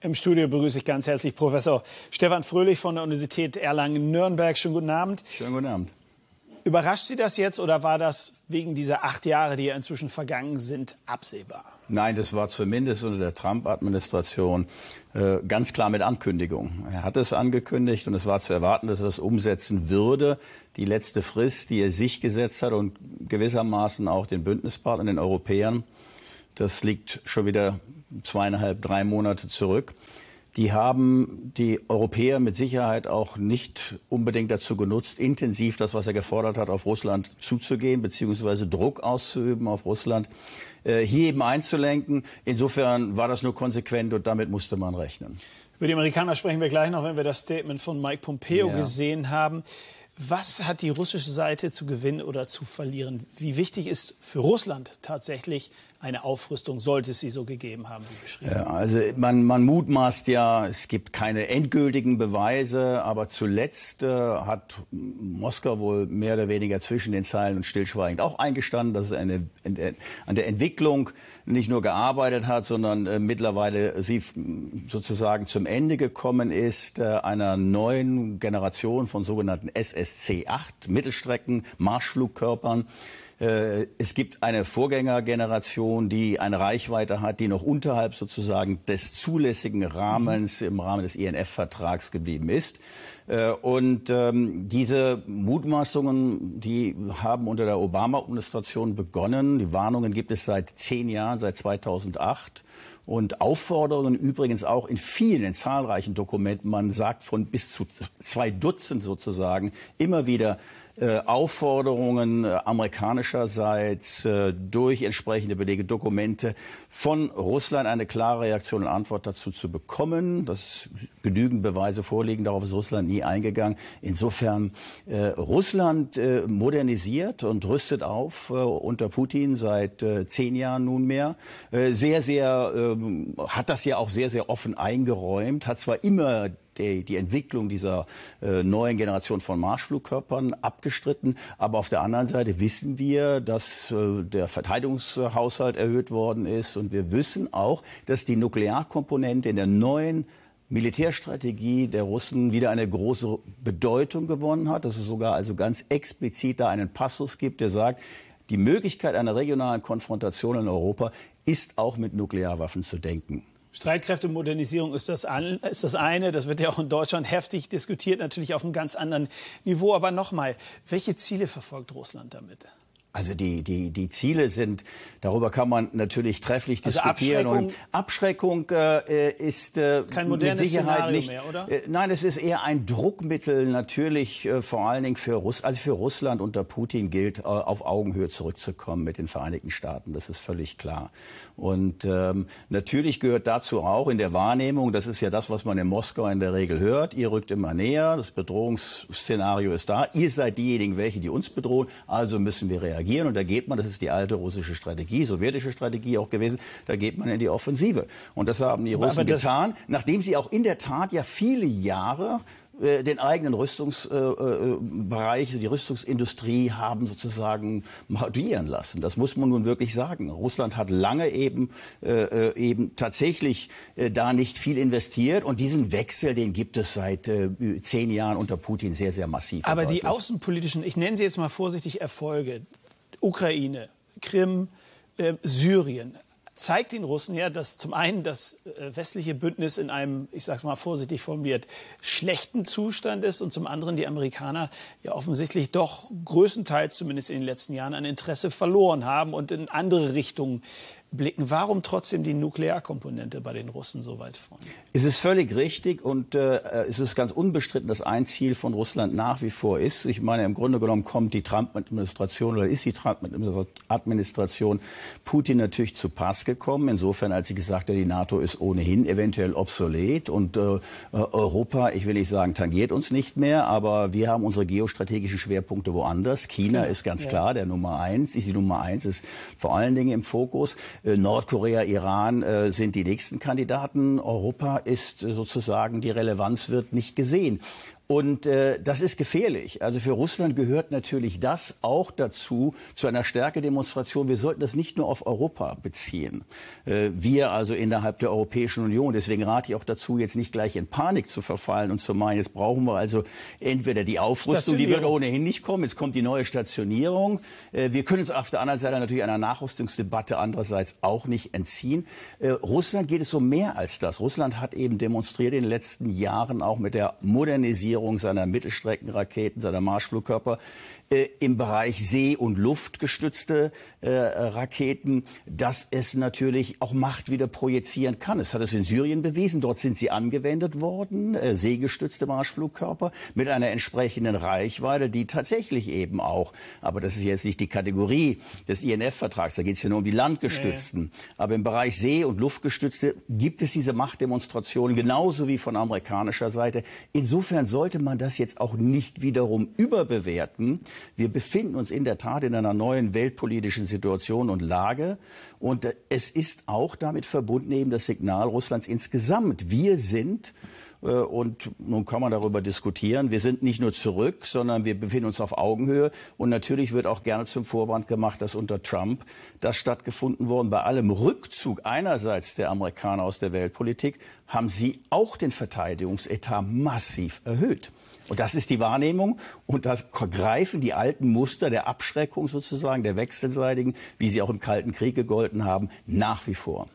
Im Studio begrüße ich ganz herzlich Professor Stefan Fröhlich von der Universität Erlangen-Nürnberg. Schönen guten Abend. Schönen guten Abend. Überrascht Sie das jetzt oder war das wegen dieser acht Jahre, die ja inzwischen vergangen sind, absehbar? Nein, das war zumindest unter der Trump-Administration äh, ganz klar mit Ankündigung. Er hat es angekündigt und es war zu erwarten, dass er es umsetzen würde. Die letzte Frist, die er sich gesetzt hat und gewissermaßen auch den Bündnispartnern, den Europäern, das liegt schon wieder zweieinhalb, drei Monate zurück. Die haben die Europäer mit Sicherheit auch nicht unbedingt dazu genutzt, intensiv das, was er gefordert hat, auf Russland zuzugehen, beziehungsweise Druck auszuüben auf Russland, äh, hier eben einzulenken. Insofern war das nur konsequent und damit musste man rechnen. Über die Amerikaner sprechen wir gleich noch, wenn wir das Statement von Mike Pompeo ja. gesehen haben. Was hat die russische Seite zu gewinnen oder zu verlieren? Wie wichtig ist für Russland tatsächlich eine Aufrüstung, sollte es sie so gegeben haben, wie beschrieben? Also man, man mutmaßt ja, es gibt keine endgültigen Beweise, aber zuletzt äh, hat Moskau wohl mehr oder weniger zwischen den Zeilen und stillschweigend auch eingestanden, dass es eine, an der Entwicklung nicht nur gearbeitet hat, sondern äh, mittlerweile sie sozusagen zum Ende gekommen ist, äh, einer neuen Generation von sogenannten SS SC-8, Mittelstrecken, Marschflugkörpern. Äh, es gibt eine Vorgängergeneration, die eine Reichweite hat, die noch unterhalb sozusagen des zulässigen Rahmens mhm. im Rahmen des INF-Vertrags e geblieben ist. Äh, und ähm, diese Mutmaßungen, die haben unter der Obama-Administration begonnen. Die Warnungen gibt es seit zehn Jahren, seit 2008 und Aufforderungen übrigens auch in vielen, in zahlreichen Dokumenten, man sagt von bis zu zwei Dutzend sozusagen, immer wieder äh, Aufforderungen äh, amerikanischerseits äh, durch entsprechende Belege, Dokumente von Russland eine klare Reaktion und Antwort dazu zu bekommen. Dass genügend Beweise vorliegen, darauf ist Russland nie eingegangen. Insofern äh, Russland äh, modernisiert und rüstet auf äh, unter Putin seit zehn Jahren nunmehr. sehr, sehr ähm, hat das ja auch sehr, sehr offen eingeräumt, hat zwar immer die, die Entwicklung dieser äh, neuen Generation von Marschflugkörpern abgestritten, aber auf der anderen Seite wissen wir, dass äh, der Verteidigungshaushalt erhöht worden ist und wir wissen auch, dass die Nuklearkomponente in der neuen Militärstrategie der Russen wieder eine große Bedeutung gewonnen hat, dass es sogar also ganz explizit da einen Passus gibt, der sagt, die Möglichkeit einer regionalen Konfrontation in Europa ist auch mit Nuklearwaffen zu denken. Streitkräftemodernisierung ist das, ein, ist das eine. Das wird ja auch in Deutschland heftig diskutiert, natürlich auf einem ganz anderen Niveau. Aber nochmal, welche Ziele verfolgt Russland damit? Also die, die, die Ziele sind, darüber kann man natürlich trefflich also diskutieren. Abschreckung, und Abschreckung äh, äh, ist äh, kein modernes mit Sicherheit Szenario nicht. Mehr, oder? Äh, nein, es ist eher ein Druckmittel natürlich äh, vor allen Dingen für Russ, also für Russland unter Putin gilt, äh, auf Augenhöhe zurückzukommen mit den Vereinigten Staaten. Das ist völlig klar. Und ähm, natürlich gehört dazu auch in der Wahrnehmung, das ist ja das, was man in Moskau in der Regel hört, ihr rückt immer näher, das Bedrohungsszenario ist da, ihr seid diejenigen, welche die uns bedrohen, also müssen wir reagieren reagieren. Und da geht man, das ist die alte russische Strategie, sowjetische Strategie auch gewesen, da geht man in die Offensive. Und das haben die Russen getan, nachdem sie auch in der Tat ja viele Jahre äh, den eigenen Rüstungsbereich, äh, äh, also die Rüstungsindustrie haben sozusagen marodieren lassen. Das muss man nun wirklich sagen. Russland hat lange eben, äh, eben tatsächlich da nicht viel investiert und diesen Wechsel, den gibt es seit zehn Jahren unter Putin sehr, sehr massiv. Aber die außenpolitischen, ich nenne sie jetzt mal vorsichtig Erfolge, Ukraine, Krim, äh, Syrien zeigt den Russen ja, dass zum einen das äh, westliche Bündnis in einem, ich sage mal vorsichtig formuliert, schlechten Zustand ist und zum anderen die Amerikaner ja offensichtlich doch größtenteils, zumindest in den letzten Jahren, an Interesse verloren haben und in andere Richtungen blicken. Warum trotzdem die Nuklearkomponente bei den Russen so weit vorne? Es ist völlig richtig und äh, es ist ganz unbestritten, dass ein Ziel von Russland nach wie vor ist. Ich meine, im Grunde genommen kommt die Trump-Administration oder ist die Trump-Administration Putin natürlich zu Pass gekommen. Insofern, als sie gesagt hat, die NATO ist ohnehin eventuell obsolet und äh, Europa, ich will nicht sagen, tangiert uns nicht mehr, aber wir haben unsere geostrategischen Schwerpunkte woanders. China, genau. ist ganz ja. klar der Nummer eins, ist die Nummer eins, ist vor allen Dingen im Fokus. Äh, Nordkorea, Iran äh, sind die nächsten Kandidaten. Europa ist äh, sozusagen, die Relevanz wird nicht gesehen. Und äh, das ist gefährlich. Also für Russland gehört natürlich das auch dazu, zu einer Stärke-Demonstration. Wir sollten das nicht nur auf Europa beziehen. Äh, wir also innerhalb der Europäischen Union. Deswegen rate ich auch dazu, jetzt nicht gleich in Panik zu verfallen und zu meinen, jetzt brauchen wir also entweder die Aufrüstung, die wird ohnehin nicht kommen, jetzt kommt die neue Stationierung. Äh, wir können uns auf der anderen Seite natürlich einer Nachrüstungsdebatte andererseits auch nicht entziehen. Äh, Russland geht es um mehr als das. Russland hat eben demonstriert in den letzten Jahren auch mit der Modernisierung Modernisierung seiner Mittelstreckenraketen, seiner Marschflugkörper, äh, im Bereich See- und Luftgestützte äh, Raketen, dass es natürlich auch Macht wieder projizieren kann. Es hat es in Syrien bewiesen, dort sind sie angewendet worden, äh, seegestützte Marschflugkörper mit einer entsprechenden Reichweite, die tatsächlich eben auch, aber das ist jetzt nicht die Kategorie des INF-Vertrags, da geht es ja nur um die Landgestützten, nee. aber im Bereich See- und Luftgestützte gibt es diese Machtdemonstrationen genauso wie von amerikanischer Seite. Insofern soll sollte man das jetzt auch nicht wiederum überbewerten. Wir befinden uns in der Tat in einer neuen weltpolitischen Situation und Lage. Und äh, es ist auch damit verbunden eben das Signal Russlands insgesamt. Wir sind äh, und nun kann man darüber diskutieren. Wir sind nicht nur zurück, sondern wir befinden uns auf Augenhöhe. Und natürlich wird auch gerne zum Vorwand gemacht, dass unter Trump das stattgefunden worden. Bei allem Rückzug einerseits der Amerikaner aus der Weltpolitik haben sie auch den Verteidigungsetat massiv erhöht. Und das ist die Wahrnehmung. Und da greifen die alten Muster der Abschreckung sozusagen, der wechselseitigen, wie sie auch im Kalten Krieg gegolten haben, nach wie vor.